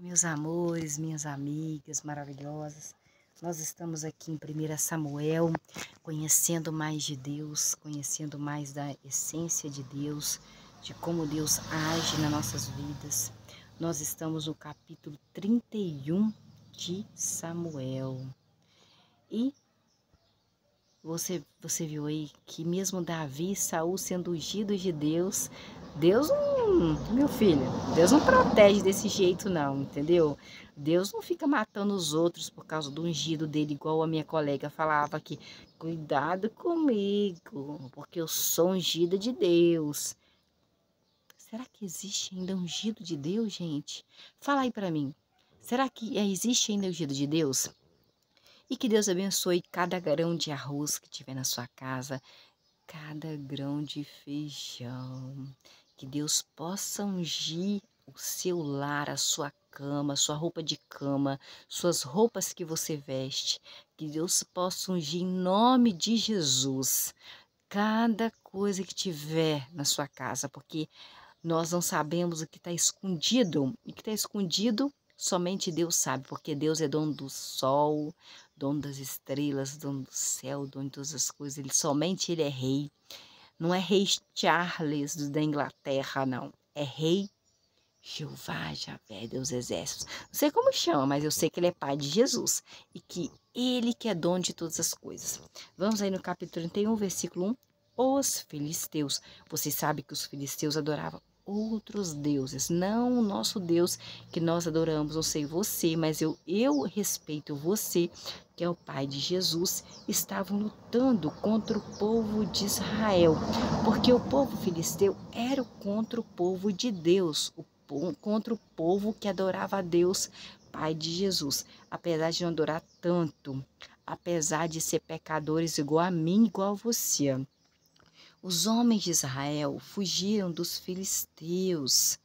Meus amores, minhas amigas maravilhosas, nós estamos aqui em 1 Samuel, conhecendo mais de Deus, conhecendo mais da essência de Deus, de como Deus age nas nossas vidas. Nós estamos no capítulo 31 de Samuel. E você, você viu aí que mesmo Davi e Saul sendo ungidos de Deus, Deus não, meu filho, Deus não protege desse jeito não, entendeu? Deus não fica matando os outros por causa do ungido dele, igual a minha colega falava que cuidado comigo, porque eu sou ungida de Deus. Será que existe ainda ungido de Deus, gente? Fala aí para mim. Será que é, existe ainda ungido de Deus? E que Deus abençoe cada grão de arroz que tiver na sua casa, cada grão de feijão que Deus possa ungir o seu lar, a sua cama, sua roupa de cama, suas roupas que você veste, que Deus possa ungir em nome de Jesus cada coisa que tiver na sua casa, porque nós não sabemos o que está escondido, e que está escondido somente Deus sabe, porque Deus é dono do sol, dono das estrelas, dono do céu, dono de todas as coisas, ele, somente Ele é rei. Não é rei Charles da Inglaterra, não. É rei Jeová, Javé, Deus Exércitos. Não sei como chama, mas eu sei que ele é pai de Jesus e que ele que é dono de todas as coisas. Vamos aí no capítulo 31, versículo 1. Os filisteus. Você sabe que os filisteus adoravam outros deuses, não o nosso Deus que nós adoramos, não sei você, mas eu, eu respeito você, que é o pai de Jesus, estavam lutando contra o povo de Israel, porque o povo filisteu era contra o povo de Deus, o contra o povo que adorava a Deus, Pai de Jesus. Apesar de não adorar tanto, apesar de ser pecadores igual a mim, igual a você, os homens de Israel fugiram dos filisteus.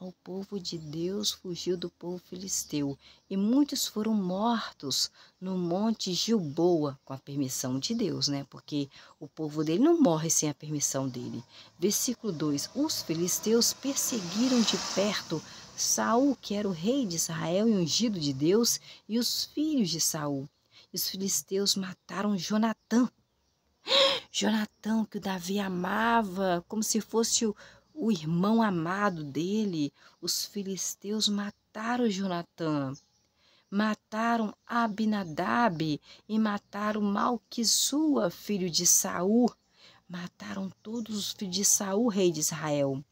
O povo de Deus fugiu do povo filisteu e muitos foram mortos no monte Gilboa, com a permissão de Deus, né? Porque o povo dele não morre sem a permissão dele. Versículo 2: Os filisteus perseguiram de perto Saul, que era o rei de Israel e ungido de Deus, e os filhos de Saul. E os filisteus mataram Jonatã, Jonatão, que o Davi amava, como se fosse o, o irmão amado dele, os filisteus mataram Jonatão, Mataram Abinadab e mataram Malquisua, filho de Saul. Mataram todos os filhos de Saul, rei de Israel.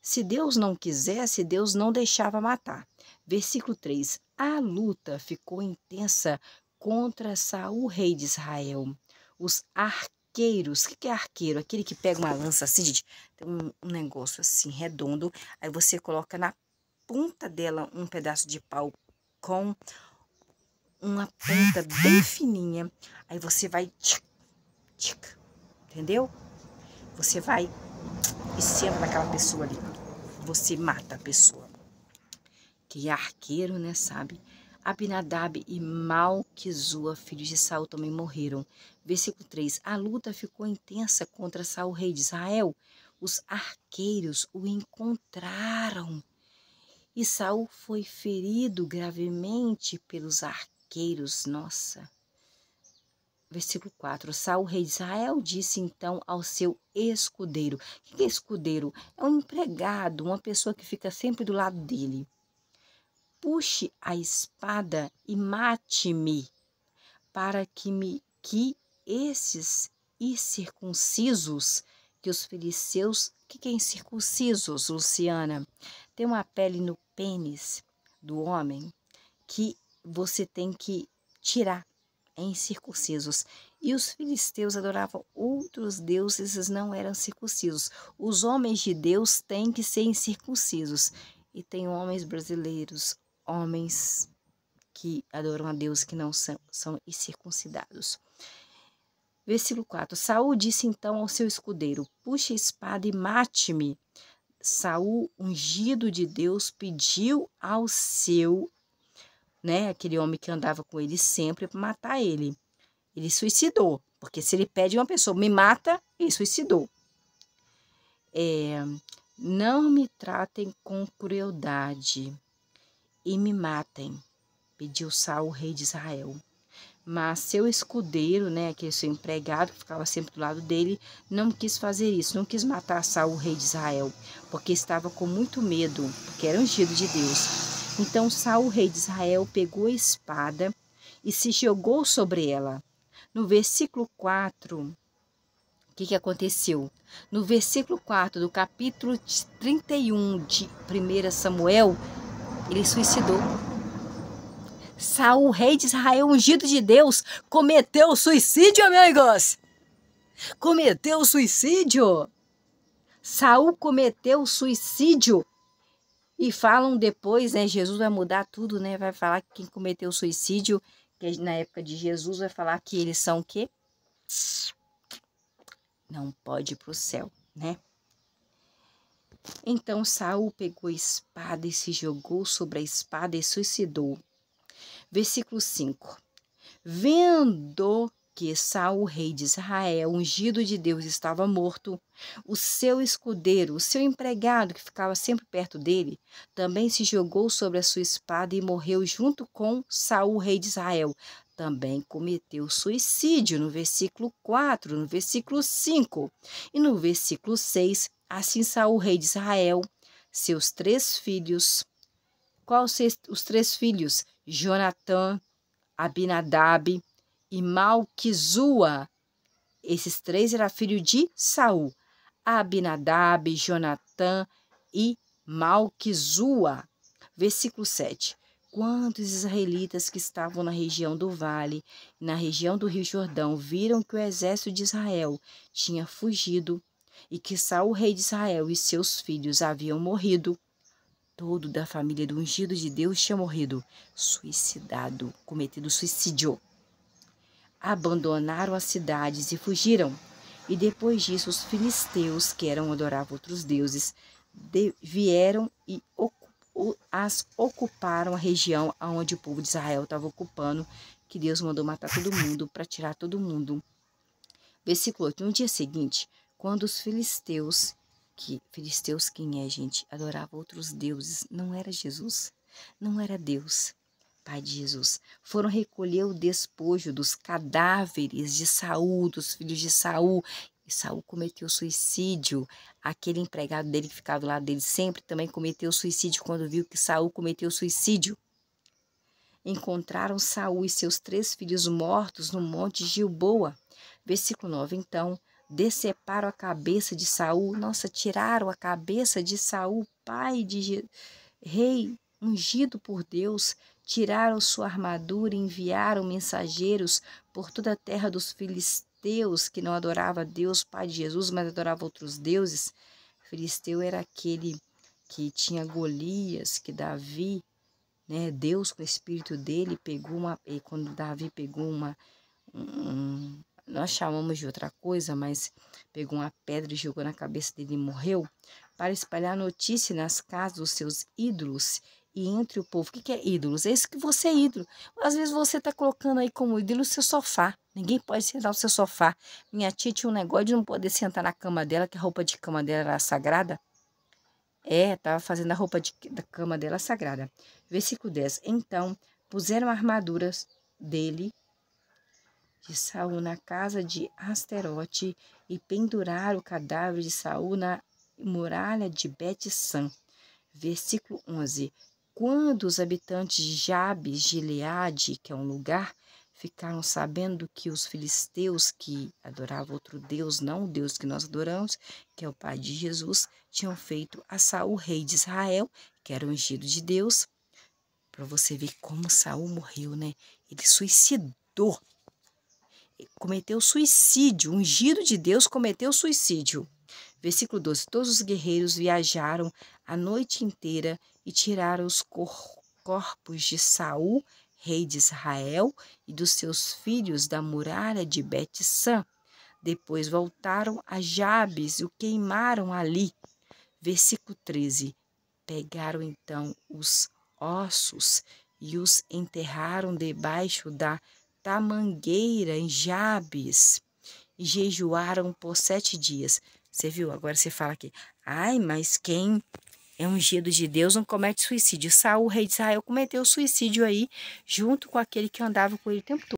Se Deus não quisesse, Deus não deixava matar. Versículo 3. A luta ficou intensa contra Saul, rei de Israel. Os arqueiros. O que é arqueiro? Aquele que pega uma lança assim, gente, tem um, negócio assim, redondo. Aí você coloca na ponta dela um pedaço de pau com uma ponta bem fininha. Aí você vai... Tchic, tchic, entendeu? Você vai e senta naquela pessoa ali. Você mata a pessoa. Que arqueiro, né, sabe? Abinadab e Malquizua, filhos de Saul, também morreram. Versículo 3. A luta ficou intensa contra Saul, rei de Israel. Os arqueiros o encontraram. E Saul foi ferido gravemente pelos arqueiros. Nossa. Versículo 4. Saul, rei de Israel, disse então ao seu escudeiro. O que é escudeiro? É um empregado, uma pessoa que fica sempre do lado dele puxe a espada e mate-me, para que me que esses incircuncisos que os filisteus, que quem é circuncisos, Luciana, tem uma pele no pênis do homem que você tem que tirar em é circuncisos. E os filisteus adoravam outros deuses, não eram circuncisos. Os homens de Deus têm que ser incircuncisos. E tem homens brasileiros, homens que adoram a Deus que não são, são circuncidados. Versículo 4: Saul disse então ao seu escudeiro: Puxe a espada e mate-me. Saul, ungido de Deus, pediu ao seu, né, aquele homem que andava com ele sempre para matar ele. Ele suicidou, porque se ele pede uma pessoa, me mata, ele suicidou. É, não me tratem com crueldade e me matem, pediu Saul, rei de Israel. Mas seu escudeiro, né, aquele é seu empregado que ficava sempre do lado dele, não quis fazer isso, não quis matar Saul, rei de Israel, porque estava com muito medo, porque era ungido de Deus. Então Saul, rei de Israel, pegou a espada e se jogou sobre ela. No versículo 4, o que, que aconteceu? No versículo 4 do capítulo 31 de 1 Samuel, ele suicidou. Saul, rei de Israel, ungido de Deus, cometeu suicídio, amigos! Cometeu suicídio! Saul cometeu suicídio. E falam depois, né? Jesus vai mudar tudo, né? Vai falar que quem cometeu suicídio, que é na época de Jesus vai falar que eles são o quê? Não pode ir pro céu, né? Então Saul pegou a espada e se jogou sobre a espada e suicidou. Versículo 5. Vendo que Saul, rei de Israel, ungido de Deus, estava morto, o seu escudeiro, o seu empregado que ficava sempre perto dele, também se jogou sobre a sua espada e morreu junto com Saul, rei de Israel. Também cometeu suicídio no versículo 4, no versículo 5 e no versículo 6 Assim o rei de Israel, seus três filhos. Quais os três filhos? Jonatã, Abinadab e Malquizua. Esses três eram filhos de Saul. Abinadab, Jonatã e Malquizua. Versículo 7. Quando os israelitas que estavam na região do vale, na região do rio Jordão, viram que o exército de Israel tinha fugido, e que Saul, rei de Israel, e seus filhos haviam morrido, todo da família do ungido de Deus tinha morrido, suicidado, cometido suicídio. Abandonaram as cidades e fugiram. E depois disso, os filisteus, que eram adorar outros deuses, de, vieram e as ocuparam a região onde o povo de Israel estava ocupando, que Deus mandou matar todo mundo para tirar todo mundo. Versículo 8. No dia seguinte, quando os filisteus, que filisteus quem é, gente, adorava outros deuses, não era Jesus, não era Deus. Pai de Jesus, foram recolher o despojo dos cadáveres de Saul, dos filhos de Saul, e Saul cometeu suicídio. Aquele empregado dele que ficava do lado dele sempre também cometeu suicídio quando viu que Saul cometeu suicídio. Encontraram Saul e seus três filhos mortos no monte Gilboa. Versículo 9. Então, deceparam a cabeça de Saul, nossa, tiraram a cabeça de Saul, pai de rei ungido por Deus, tiraram sua armadura e enviaram mensageiros por toda a terra dos filisteus, que não adorava Deus, pai de Jesus, mas adorava outros deuses. Filisteu era aquele que tinha Golias, que Davi, né, Deus com o espírito dele pegou uma, quando Davi pegou uma nós chamamos de outra coisa, mas pegou uma pedra e jogou na cabeça dele e morreu, para espalhar notícia nas casas dos seus ídolos e entre o povo. O que, que é ídolos? É isso que você é ídolo. Às vezes você está colocando aí como ídolo o seu sofá. Ninguém pode sentar no seu sofá. Minha tia tinha um negócio de não poder sentar na cama dela, que a roupa de cama dela era sagrada. É, estava fazendo a roupa de, da cama dela sagrada. Versículo 10. Então, puseram armaduras dele de Saul na casa de Asterote e penduraram o cadáver de Saul na muralha de Bet-San. Versículo 11. Quando os habitantes de Jabes de Leade, que é um lugar, ficaram sabendo que os filisteus que adoravam outro Deus, não o Deus que nós adoramos, que é o Pai de Jesus, tinham feito a Saul, rei de Israel, que era ungido de Deus. Para você ver como Saul morreu, né? Ele suicidou cometeu suicídio, ungido de Deus cometeu suicídio. Versículo 12: Todos os guerreiros viajaram a noite inteira e tiraram os cor corpos de Saul, rei de Israel, e dos seus filhos da muralha de bet Depois voltaram a Jabes e o queimaram ali. Versículo 13: Pegaram então os ossos e os enterraram debaixo da da mangueira em Jabes e jejuaram por sete dias. Você viu? Agora você fala aqui, ai, mas quem é ungido de Deus não comete suicídio. Saul, rei de Israel, cometeu suicídio aí, junto com aquele que andava com ele o tempo todo.